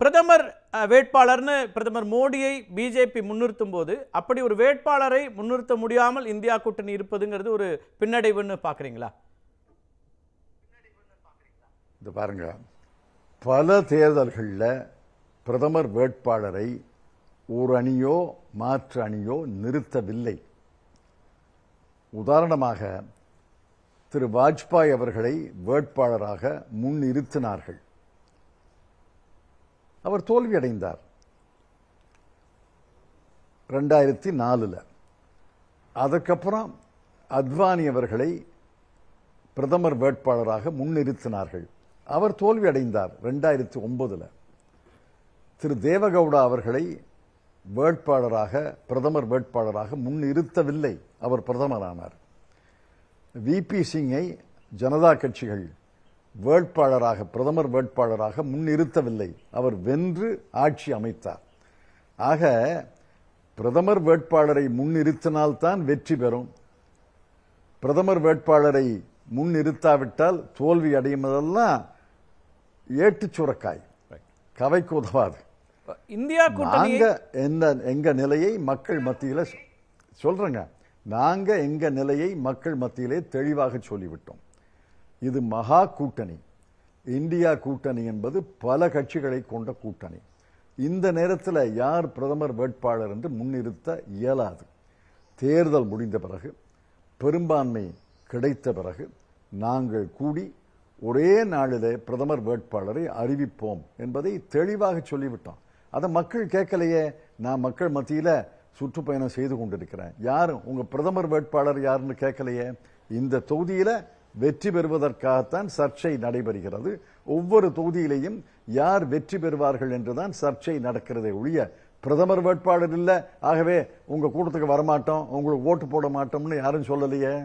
பிரதமர் வேட்பாளர்னு பிரதமர் மோடியை பிஜேபி முன்னிறுத்தும் போது அப்படி ஒரு வேட்பாளரை முன்னிறுத்த முடியாமல் இந்தியா கூட்டணி இருப்பதுங்கிறது ஒரு பின்னடைவுன்னு பார்க்குறீங்களா இது பாருங்க பல தேர்தல்களில் பிரதமர் வேட்பாளரை ஒரு அணியோ மாற்று அணியோ நிறுத்தவில்லை உதாரணமாக திரு வாஜ்பாய் அவர்களை வேட்பாளராக முன்னிறுத்தினார்கள் அவர் தோல்வியடைந்தார் ரெண்டாயிரத்தி நாலில் அதற்கப்புறம் அத்வானி அவர்களை பிரதமர் வேட்பாளராக முன்னிறுத்தினார்கள் அவர் தோல்வியடைந்தார் ரெண்டாயிரத்தி ஒன்பதில் திரு தேவகவுடா அவர்களை வேட்பாளராக பிரதமர் வேட்பாளராக முன்னிறுத்தவில்லை அவர் பிரதமரானார் வி பி சிங்கை ஜனதா கட்சிகள் வேட்பாளராக பிரதமர் வேட்பாளராக முன்னிறுத்தவில்லை அவர் வென்று ஆட்சி அமைத்தார் ஆக பிரதமர் வேட்பாளரை முன்னிறுத்தினால்தான் வெற்றி பெறும் பிரதமர் வேட்பாளரை முன்னிறுத்தாவிட்டால் தோல்வி அதெல்லாம் ஏட்டு சுரக்காய் கவைக்கு உதவாது இந்தியா நாங்க எந்த எங்க நிலையை மக்கள் மத்தியில சொல்றேங்க நாங்க எங்க நிலையை மக்கள் மத்தியிலே தெளிவாக சொல்லிவிட்டோம் இது மகா கூட்டணி இந்தியா கூட்டணி என்பது பல கட்சிகளை கொண்ட கூட்டணி இந்த நேரத்தில் யார் பிரதமர் வேட்பாளர் என்று முன்னிறுத்த இயலாது தேர்தல் முடிந்த பிறகு பெரும்பான்மை கிடைத்த பிறகு நாங்கள் கூடி ஒரே நாளிலே பிரதமர் வேட்பாளரை அறிவிப்போம் என்பதை தெளிவாக சொல்லிவிட்டோம் அதை மக்கள் கேட்கலையே நான் மக்கள் மத்தியில் சுற்றுப்பயணம் செய்து கொண்டிருக்கிறேன் யாரும் உங்கள் பிரதமர் வேட்பாளர் யாருன்னு கேட்கலையே இந்த தொகுதியில் வெற்றி பெறுவதற்காகத்தான் சர்ச்சை நடைபெறுகிறது ஒவ்வொரு தொகுதியிலையும் யார் வெற்றி பெறுவார்கள் என்றுதான் சர்ச்சை நடக்கிறதே ஒழிய பிரதமர் வேட்பாளர் இல்லை ஆகவே உங்க கூட்டத்துக்கு வரமாட்டோம் உங்களுக்கு ஓட்டு போட மாட்டோம்னு யாரும் சொல்லலையே